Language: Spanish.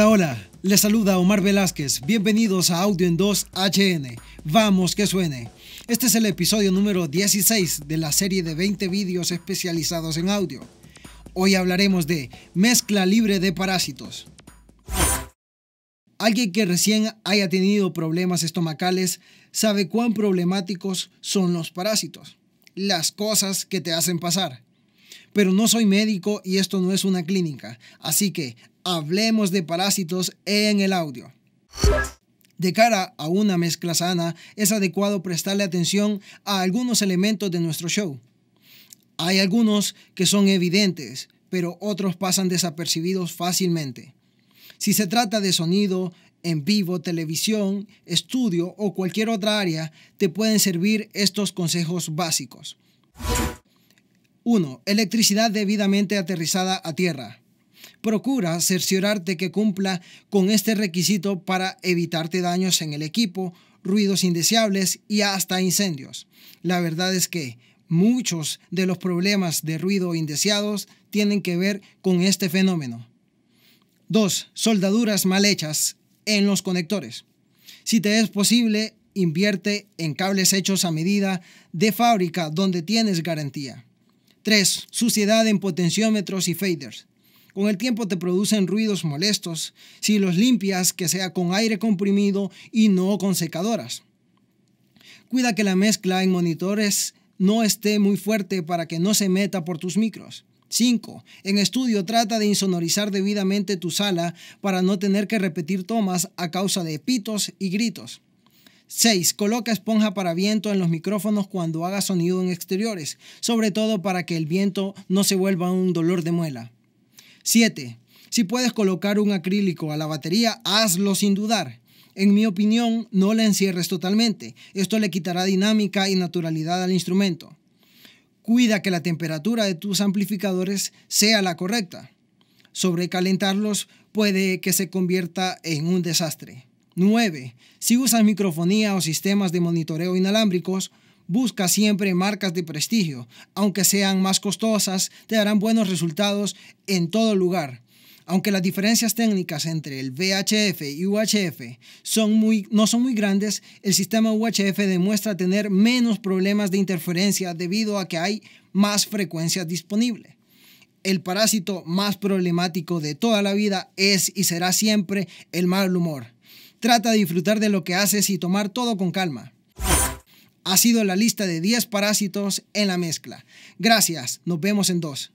Hola, hola. Les saluda Omar Velázquez. Bienvenidos a Audio en 2 HN. Vamos, que suene. Este es el episodio número 16 de la serie de 20 vídeos especializados en audio. Hoy hablaremos de mezcla libre de parásitos. Alguien que recién haya tenido problemas estomacales sabe cuán problemáticos son los parásitos, las cosas que te hacen pasar pero no soy médico y esto no es una clínica, así que hablemos de parásitos en el audio. De cara a una mezcla sana, es adecuado prestarle atención a algunos elementos de nuestro show. Hay algunos que son evidentes, pero otros pasan desapercibidos fácilmente. Si se trata de sonido, en vivo, televisión, estudio o cualquier otra área, te pueden servir estos consejos básicos. 1. Electricidad debidamente aterrizada a tierra. Procura cerciorarte que cumpla con este requisito para evitarte daños en el equipo, ruidos indeseables y hasta incendios. La verdad es que muchos de los problemas de ruido indeseados tienen que ver con este fenómeno. 2. Soldaduras mal hechas en los conectores. Si te es posible, invierte en cables hechos a medida de fábrica donde tienes garantía. 3. Suciedad en potenciómetros y faders. Con el tiempo te producen ruidos molestos si los limpias que sea con aire comprimido y no con secadoras. Cuida que la mezcla en monitores no esté muy fuerte para que no se meta por tus micros. 5. En estudio trata de insonorizar debidamente tu sala para no tener que repetir tomas a causa de pitos y gritos. 6. Coloca esponja para viento en los micrófonos cuando haga sonido en exteriores, sobre todo para que el viento no se vuelva un dolor de muela. 7. Si puedes colocar un acrílico a la batería, hazlo sin dudar. En mi opinión, no la encierres totalmente. Esto le quitará dinámica y naturalidad al instrumento. Cuida que la temperatura de tus amplificadores sea la correcta. Sobrecalentarlos puede que se convierta en un desastre. 9. Si usas microfonía o sistemas de monitoreo inalámbricos, busca siempre marcas de prestigio. Aunque sean más costosas, te darán buenos resultados en todo lugar. Aunque las diferencias técnicas entre el VHF y UHF son muy, no son muy grandes, el sistema UHF demuestra tener menos problemas de interferencia debido a que hay más frecuencias disponibles. El parásito más problemático de toda la vida es y será siempre el mal humor. Trata de disfrutar de lo que haces y tomar todo con calma. Ha sido la lista de 10 parásitos en la mezcla. Gracias, nos vemos en dos.